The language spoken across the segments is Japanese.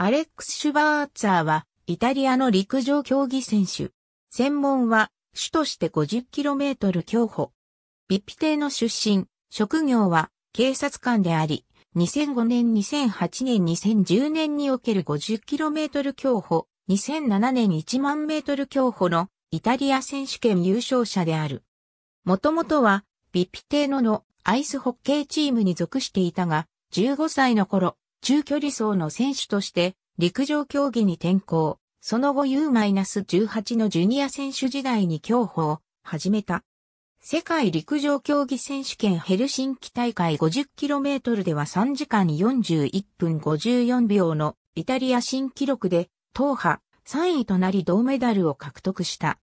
アレックス・シュバーツァーは、イタリアの陸上競技選手。専門は、主として 50km 競歩。ビッピ艇の出身、職業は、警察官であり、2005年、2008年、2010年における 50km 競歩、2007年1万メートル競歩のイタリア選手権優勝者である。もともとは、ビッピ艇ののアイスホッケーチームに属していたが、15歳の頃、中距離走の選手として陸上競技に転向。その後 U-18 のジュニア選手時代に競歩を始めた。世界陸上競技選手権ヘルシンキ大会 50km では3時間41分54秒のイタリア新記録で党派3位となり銅メダルを獲得した。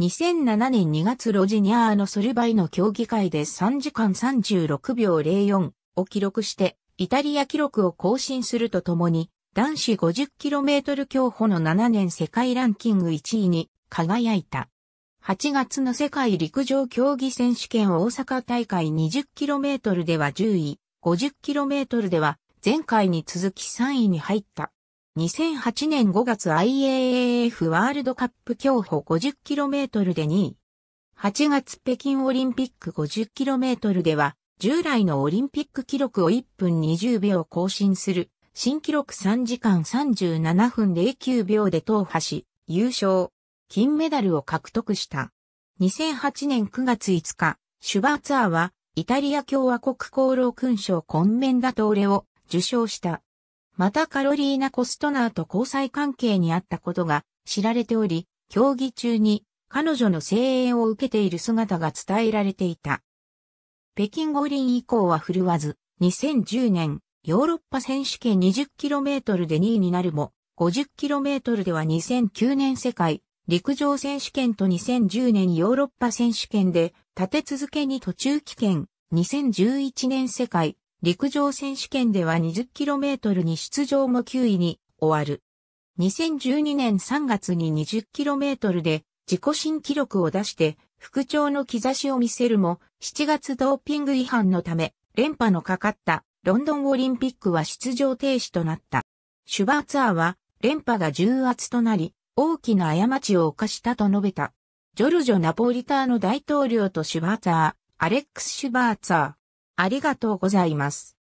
2007年2月ロジニアーのソルバイの競技会で3時間36秒04を記録してイタリア記録を更新するとともに、男子 50km 競歩の7年世界ランキング1位に輝いた。8月の世界陸上競技選手権大阪大会 20km では10位、50km では前回に続き3位に入った。2008年5月 IAAF ワールドカップ競歩 50km で2位。8月北京オリンピック 50km では従来のオリンピック記録を1分20秒更新する、新記録3時間37分09秒で踏破し、優勝、金メダルを獲得した。2008年9月5日、シュバーツアーは、イタリア共和国功労勲章コンメンダトーレを受賞した。またカロリーナ・コストナーと交際関係にあったことが知られており、競技中に彼女の声援を受けている姿が伝えられていた。北京五輪以降は振るわず、2010年、ヨーロッパ選手権 20km で2位になるも、50km では2009年世界陸上選手権と2010年ヨーロッパ選手権で立て続けに途中棄権、2011年世界陸上選手権では 20km に出場も9位に終わる。2012年3月に 20km で自己新記録を出して復調の兆しを見せるも、7月ドーピング違反のため、連覇のかかったロンドンオリンピックは出場停止となった。シュバーツアーは、連覇が重圧となり、大きな過ちを犯したと述べた。ジョルジョ・ナポリターの大統領とシュバーツァー、アレックス・シュバーツァー。ありがとうございます。